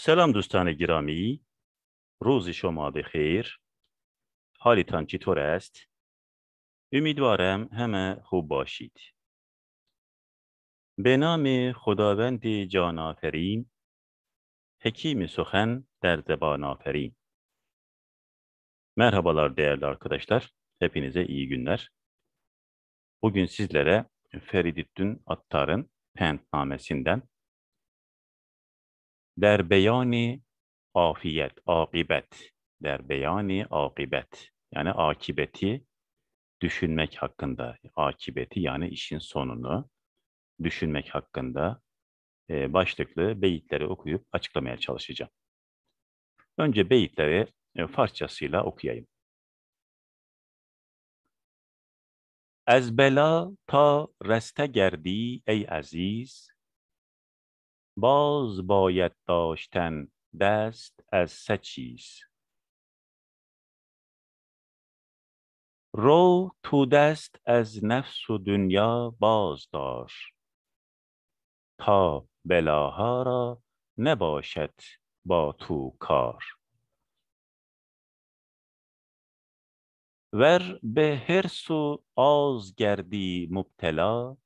سلام دوستان گرامی روز شما بخیر حالتان چطور است؟ امیدوارم همه خوب باشید به نام خداوند جان آفرین حکیم سخن در زبان آفرین Merhabalar değerli arkadaşlar. Hepinize iyi günler. Bugün sizlere Feridüddin Attar'ın Pentnamesinden در beyan afiyet, akibet. Der beyani akibet. Yani akibeti düşünmek hakkında. Akibeti yani işin sonunu düşünmek hakkında e, başlıklı beyitleri okuyup açıklamaya çalışacağım. Önce beyitleri e, Farsçasıyla okuyayım. Ez bela ta reste gerdi ey aziz, باز باید داشتن دست از سه چیز رو تو دست از نفس و دنیا باز تا بلاها را نباشد با تو کار ور به هرس و آز گردی مبتلا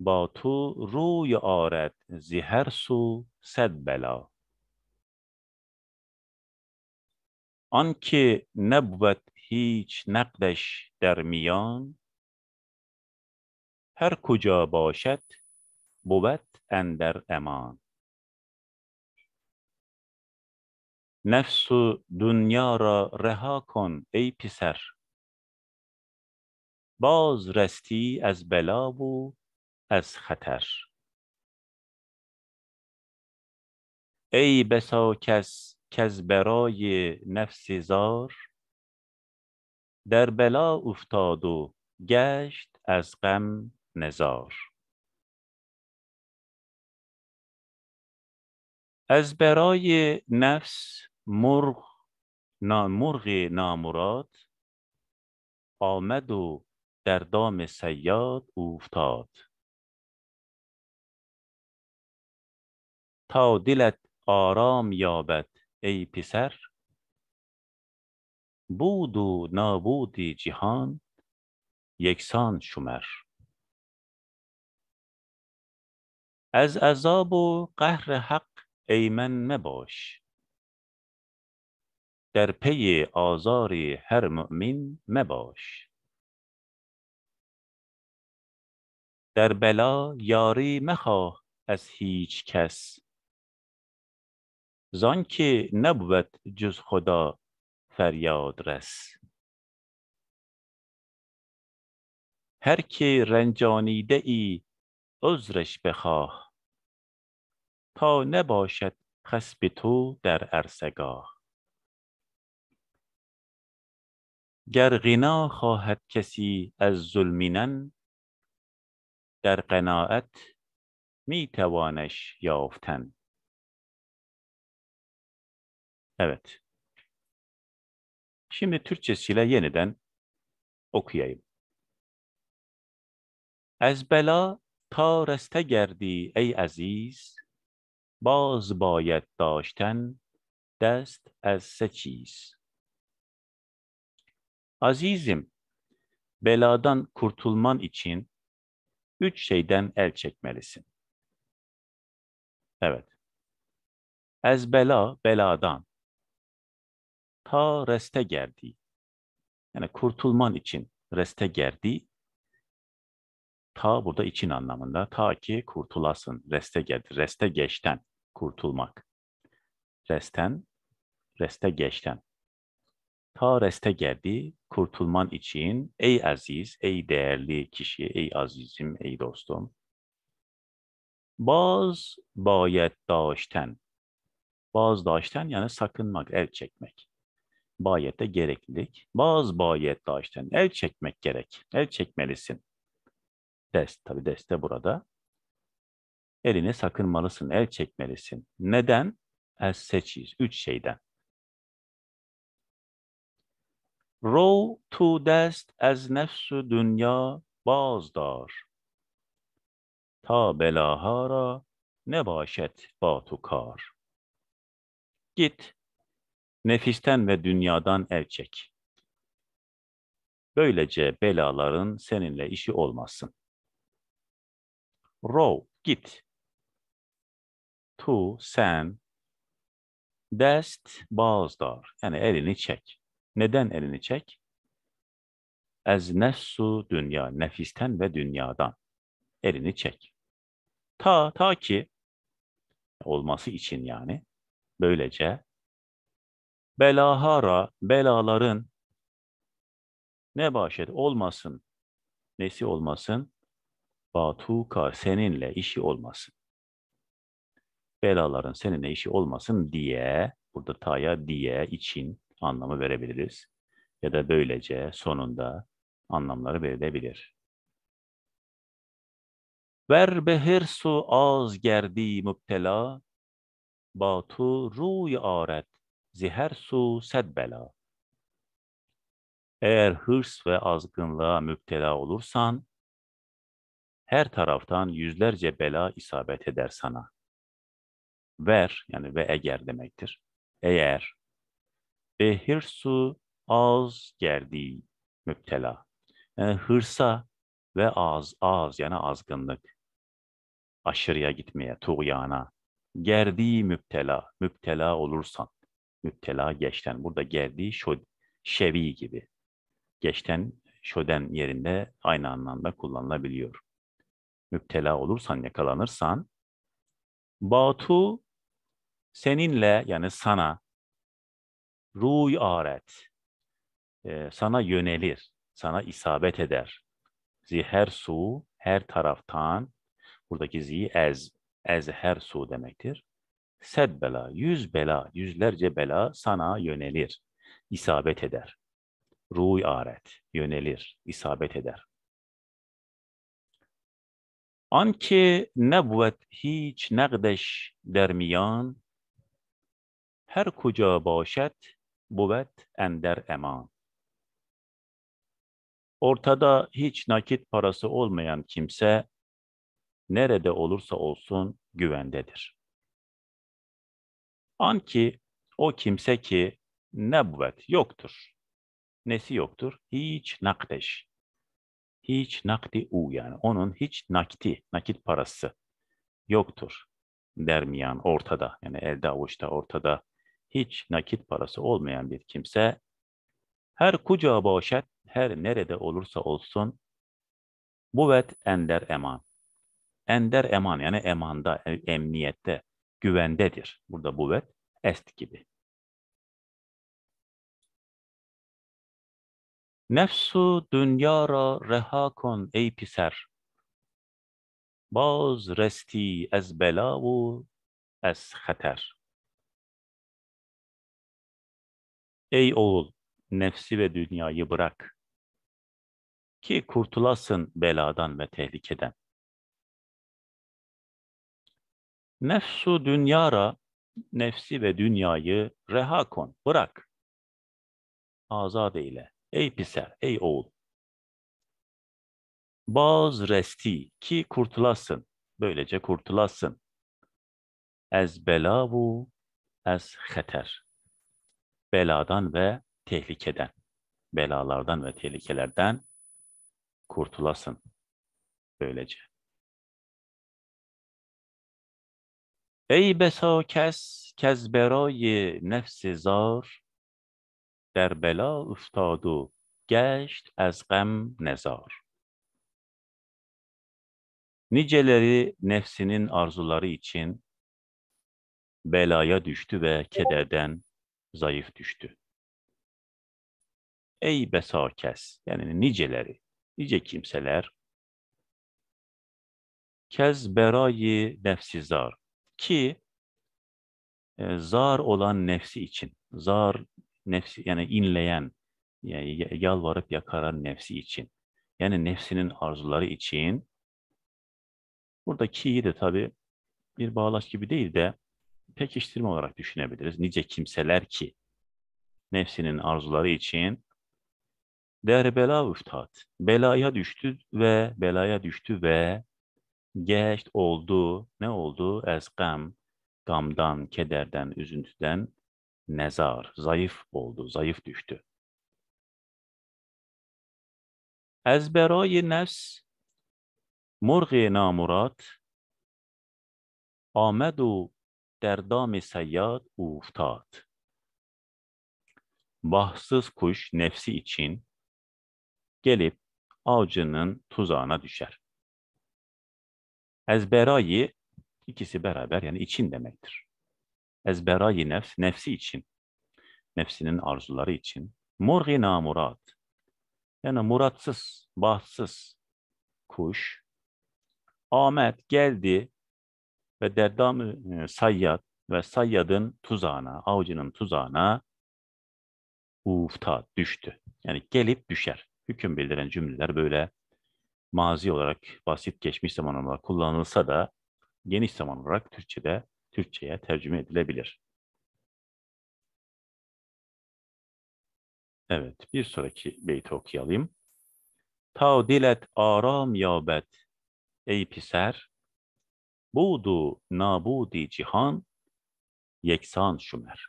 با تو روی آرد زی سو صد بلا آنکه نبود هیچ نقدش در میان هر کجا باشد بود اندر امان نفس و دنیا را رها کن ای پسر باز رستی از بلا و از خطر ای بسا کس کز برای نفس زار در بلا افتاد و گشت از غم نزار از برای نفس مرغ مرغ نامراد آمد و در دام سیاد افتاد تا دلت آرام یابد ای پسر بود و نابود جهان یکسان شمر از عذاب و قهر حق ایمن مباش در پی آزار هر مؤمن مباش در بلا یاری مخواه از هیچ کس زان که نبود جز خدا فریاد رس هر که رنجانیده ای عذرش بخواه تا نباشد خسب تو در عرصگاه گر غنا خواهد کسی از ظلمینن در قناعت میتوانش یافتن Evet. Şimdi Türkçesiyle yeniden okuyayım. از بلا تا رسته گردی ای عزیز باز باید داشتن دست از سه Azizim, beladan kurtulman için üç şeyden el çekmelisin. Evet. Ez bela, beladan ta reste gerdi. Yani kurtulman için reste gerdi. Ta burada için anlamında. Ta ki kurtulasın. Reste geldi, Reste geçten kurtulmak. Resten, reste geçten. Ta reste geldi, kurtulman için ey aziz, ey değerli kişi, ey azizim, ey dostum. Baz bayet daşten. Baz daşten yani sakınmak, el çekmek bayete gereklilik. Bazı bayet daşten el çekmek gerek. El çekmelisin. Dest, tabi deste de burada. Eline sakınmalısın, el çekmelisin. Neden? El seçiyiz. Üç şeyden. Row to dest ez nefsü dünya bazdar. Ta belahara ne başet batukar. Git nefisten ve dünyadan el çek. Böylece belaların seninle işi olmasın. Row, git. Tu, sen. Dest, bağızdar. Yani elini çek. Neden elini çek? Ez nefsu dünya, nefisten ve dünyadan. Elini çek. Ta, ta ki, olması için yani. Böylece belahara, belaların ne bahşet olmasın, nesi olmasın? Batuka seninle işi olmasın. Belaların seninle işi olmasın diye, burada taya diye için anlamı verebiliriz. Ya da böylece sonunda anlamları verilebilir. Ver behir su az gerdi müptela, batu ruy aret ziher su sed bela. Eğer hırs ve azgınlığa müptela olursan, her taraftan yüzlerce bela isabet eder sana. Ver, yani ve eğer demektir. Eğer ve hırsu az gerdi müptela. Yani hırsa ve az, az yani azgınlık. Aşırıya gitmeye, tuğyana. Gerdi müptela, müptela olursan müptela geçten. Burada geldiği şod, şevi gibi. Geçten şöden yerinde aynı anlamda kullanılabiliyor. Müptela olursan, yakalanırsan, batu seninle yani sana ruy aret, e, sana yönelir, sana isabet eder. Ziher su her taraftan, buradaki zi ez, ez her su demektir sed bela, yüz bela, yüzlerce bela sana yönelir, isabet eder. Ruy aret, yönelir, isabet eder. Anke nebvet hiç negdeş dermiyan, her kuca başet, buvet ender eman. Ortada hiç nakit parası olmayan kimse, nerede olursa olsun güvendedir. An ki o kimse ki nebvet yoktur. Nesi yoktur? Hiç nakdeş. Hiç nakdi u yani. Onun hiç nakdi, nakit parası yoktur. Dermiyan ortada yani elde avuçta ortada hiç nakit parası olmayan bir kimse her kucağa bağışet, her nerede olursa olsun buvet ender eman. Ender eman yani emanda, e, emniyette, güvendedir. Burada bu buvet est gibi. Nefsu dünyara reha kon ey piser. Baz resti ez bela u ez hater. Ey oğul, nefsi ve dünyayı bırak ki kurtulasın beladan ve tehlikeden. Nefsu dünyara, nefsi ve dünyayı reha kon, bırak. Azad eyle. Ey piser, ey oğul. Baz resti ki kurtulasın. Böylece kurtulasın. Ez belavu, ez heter. Beladan ve tehlikeden. Belalardan ve tehlikelerden kurtulasın. Böylece. ای بسا کس کز برای نفس زار در بلا افتاد و گشت از غم نزار Niceleri nefsinin arzuları için belaya düştü ve kederden zayıf düştü. Ey besakes, yani niceleri, nice kimseler, kez berayi nefsizar, ki e, zar olan nefsi için, zar nefsi yani inleyen, yani yalvarıp yakaran nefsi için, yani nefsinin arzuları için, burada ki'yi de tabi bir bağlaç gibi değil de pekiştirme olarak düşünebiliriz. Nice kimseler ki nefsinin arzuları için der bela üftat. Belaya düştü ve belaya düştü ve Geç oldu. Ne oldu? Az gam. Gamdan, kederden, üzüntüden nezar. Zayıf oldu. Zayıf düştü. Ez berayı nefs مرغ namurat, amedu و در دام seyyad افتاد bahtsız kuş nefsi için gelip avcının tuzağına düşer. Ezberayi ikisi beraber yani için demektir. Ezberayi nefs, nefsi için. Nefsinin arzuları için. Morgina murat. Yani muratsız, bahtsız kuş. Ahmet geldi ve derdam e, Sayyad ve Sayyad'ın tuzağına, avcının tuzağına ufta düştü. Yani gelip düşer. Hüküm bildiren cümleler böyle mazi olarak basit geçmiş zaman olarak kullanılsa da geniş zaman olarak Türkçe'de Türkçe'ye tercüme edilebilir. Evet, bir sonraki beyti okuyalım. Tavdilet aram yabet, ey piser, budu nabudi cihan, yeksan şumer.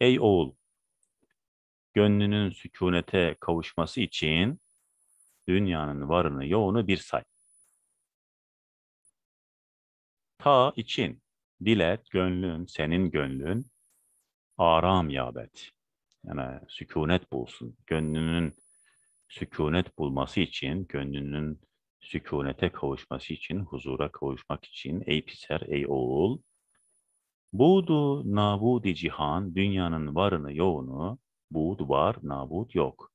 Ey oğul, gönlünün sükunete kavuşması için dünyanın varını yoğunu bir say. Ta için dilet gönlün, senin gönlün aram yabet. Yani sükunet bulsun. Gönlünün sükunet bulması için, gönlünün sükunete kavuşması için, huzura kavuşmak için ey piser, ey oğul, budu nabudi cihan, dünyanın varını yoğunu, bud var, nabud yok.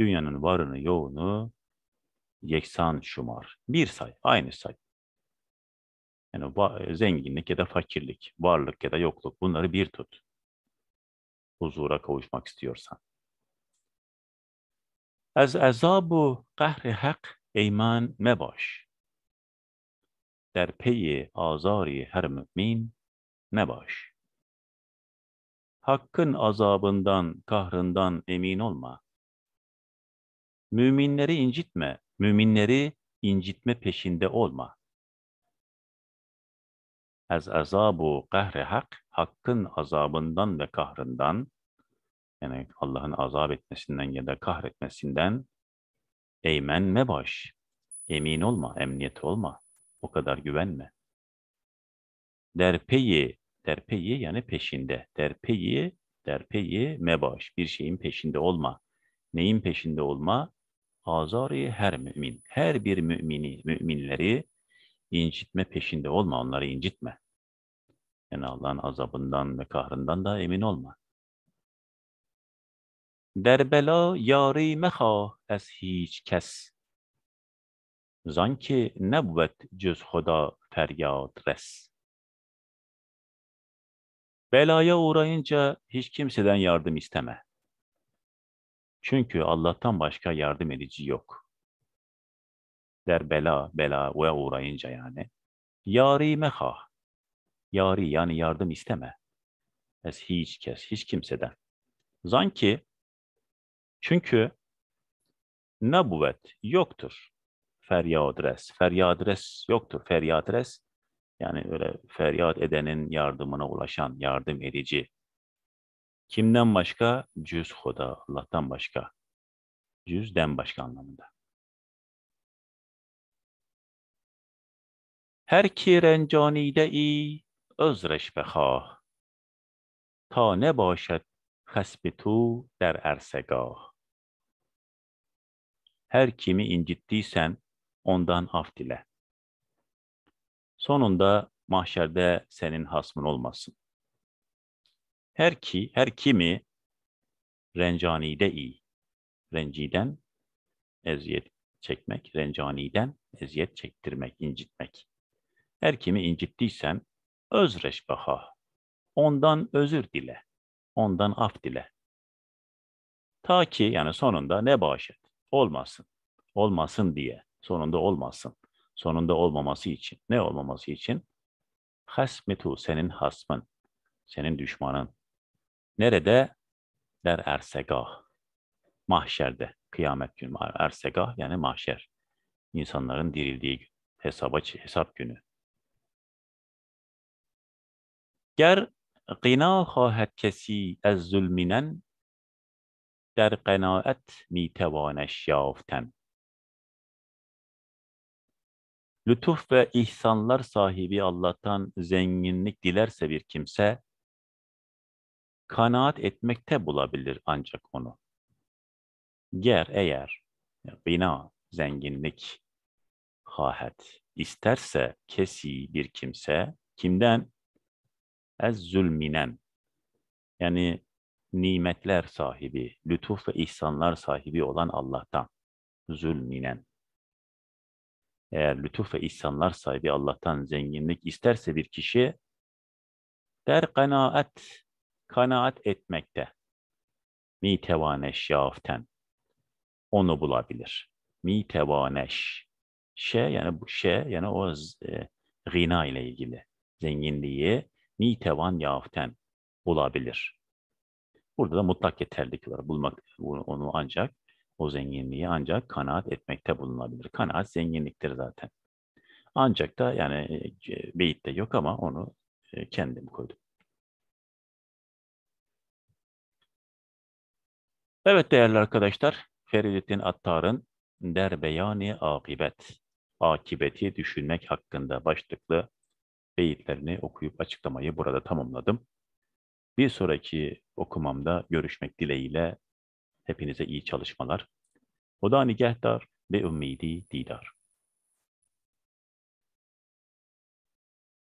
Dünyanın varını yoğunu yeksan şumar. Bir say, aynı say. Yani e, zenginlik ya da fakirlik, varlık ya da yokluk bunları bir tut. Huzura kavuşmak istiyorsan. Ez azabu kahri hak eyman mebaş. Der peyi azari her mümin mebaş. Hakkın azabından, kahrından emin olma. Müminleri incitme, müminleri incitme peşinde olma. Az azabu kahre hak, hakkın azabından ve kahrından, yani Allah'ın azap etmesinden ya da kahretmesinden me baş. Emin olma, emniyet olma. O kadar güvenme. Derpeyi, derpeyi yani peşinde. Derpeyi, derpeyi me baş, Bir şeyin peşinde olma. Neyin peşinde olma? azari her mümin, her bir mümini, müminleri incitme peşinde olma, onları incitme. Yani Allah'ın azabından ve kahrından da emin olma. Derbela yari meha es hiç kes. Zanki nebvet cüz hoda feryat res. Belaya uğrayınca hiç kimseden yardım isteme. Çünkü Allah'tan başka yardım edici yok. Der bela, bela ve uğrayınca yani. Yari meha. Yari yani yardım isteme. Es hiç kes, hiç kimseden. Zanki çünkü nabuvvet yoktur. Feryadres, feryadres yoktur. Feryadres yani öyle feryat edenin yardımına ulaşan, yardım edici Kimden başka? Cüz huda, Allah'tan başka. Cüzden başka anlamında. هر کی رنجانیده ای عذرش بخواه تا نباشد خسب tu, der عرصگاه her kimi incittiysen ondan af dile. Sonunda mahşerde senin hasmın olmasın. Her ki, her kimi rencanide iyi. Renciden eziyet çekmek, rencaniden eziyet çektirmek, incitmek. Her kimi incittiysen özreş baha. Ondan özür dile. Ondan af dile. Ta ki yani sonunda ne bağışet? Olmasın. Olmasın diye. Sonunda olmasın. Sonunda olmaması için. Ne olmaması için? Hasmetu senin hasmın. Senin düşmanın. Nerede? Der ersegah. Mahşerde. Kıyamet günü. Ersegah yani mahşer. İnsanların dirildiği gün. Hesaba, hesap günü. Ger gina khahet kesi ez zulminen der قناعت mi tevanesh یافتن Lütuf ve ihsanlar sahibi Allah'tan zenginlik dilerse bir kimse, kanaat etmekte bulabilir ancak onu. Ger eğer bina, zenginlik, hahet isterse kesi bir kimse kimden? Ez zulminen yani nimetler sahibi, lütuf ve ihsanlar sahibi olan Allah'tan zulminen. Eğer lütuf ve ihsanlar sahibi Allah'tan zenginlik isterse bir kişi der kanaat kanaat etmekte. Mi tevaneş yaften. Onu bulabilir. Mi tevaneş. şey yani bu şey yani o e, gina ile ilgili zenginliği mi tevan yaften bulabilir. Burada da mutlak yeterlilik var. Bulmak onu ancak o zenginliği ancak kanaat etmekte bulunabilir. Kanaat zenginliktir zaten. Ancak da yani e, beyit de yok ama onu e, kendim koydum. Evet değerli arkadaşlar, Feridettin Attar'ın Derbeyani Akibet, Akibeti Düşünmek hakkında başlıklı beyitlerini okuyup açıklamayı burada tamamladım. Bir sonraki okumamda görüşmek dileğiyle hepinize iyi çalışmalar. O da nigehtar ve ümmidi didar.